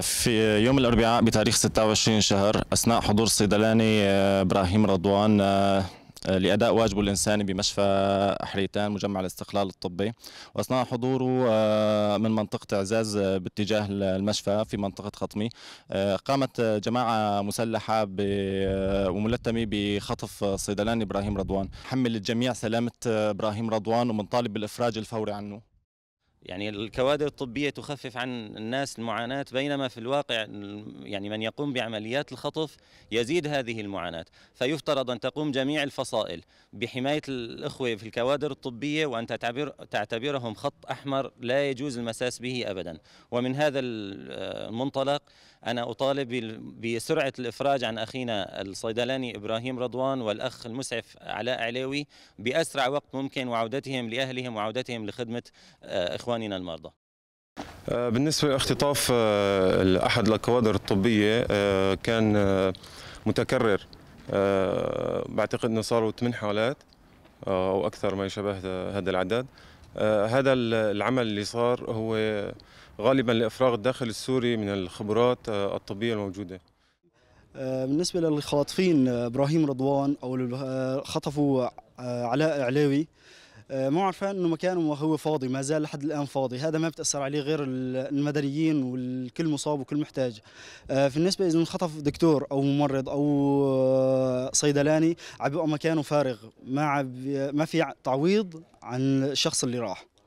في يوم الأربعاء بتاريخ 26 شهر أثناء حضور الصيدلاني آه، إبراهيم رضوان آه، آه، لأداء واجبه الإنساني بمشفى حريتان مجمع الاستقلال الطبي وأثناء حضوره من منطقة إعزاز باتجاه المشفى في منطقة خطمي قامت جماعة مسلحة وملتمة بخطف صيدلاني إبراهيم رضوان حمل الجميع سلامة إبراهيم رضوان ومنطالب بالإفراج الفوري عنه يعني الكوادر الطبية تخفف عن الناس المعاناة بينما في الواقع يعني من يقوم بعمليات الخطف يزيد هذه المعاناة فيفترض أن تقوم جميع الفصائل بحماية الإخوة في الكوادر الطبية وأن تعتبر تعتبرهم خط أحمر لا يجوز المساس به أبدا ومن هذا المنطلق أنا أطالب بسرعة الإفراج عن أخينا الصيدلاني إبراهيم رضوان والأخ المسعف علاء علاوي بأسرع وقت ممكن وعودتهم لأهلهم وعودتهم لخدمة آه، إخوانهم إخواننا المرضى آه، بالنسبة لاختطاف آه، أحد الكوادر الطبية آه، كان متكرر بعتقد أنه صاروا 8 حالات أو أكثر ما يشبه هذا العدد هذا العمل اللي صار هو غالبا لإفراغ الداخل السوري من الخبرات الطبية الموجودة بالنسبة للخاطفين إبراهيم رضوان أو خطفوا علاء علاوي آه، معرفه انه مكانه وهو فاضي ما زال لحد الان فاضي هذا ما بتاثر عليه غير المدنيين والكل مصاب وكل محتاج آه، في النسبة اذا انخطف دكتور او ممرض او آه، صيدلاني عبقى مكانه فارغ ما ما في تعويض عن الشخص اللي راح